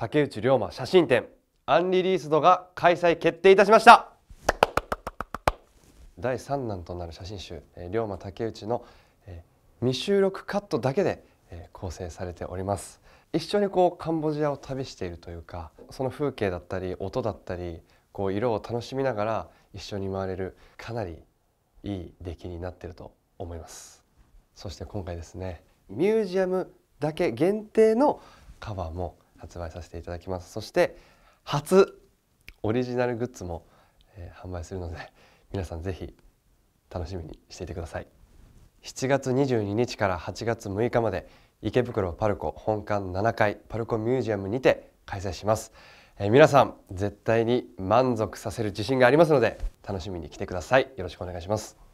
竹内涼真写真展アンリリースドが開催決定いたしました第3弾となる写真集「えー、龍馬竹内の」えー、未収録カットだけで、えー、構成されております一緒にこうカンボジアを旅しているというかその風景だったり音だったりこう色を楽しみながら一緒に回れるかなりいい出来になっていると思いますそして今回ですねミュージアムだけ限定のカバーも発売させていただきますそして初オリジナルグッズも、えー、販売するので皆さんぜひ楽しみにしていてください7月22日から8月6日まで池袋パルコ本館7階パルコミュージアムにて開催します、えー、皆さん絶対に満足させる自信がありますので楽しみに来てくださいよろしくお願いします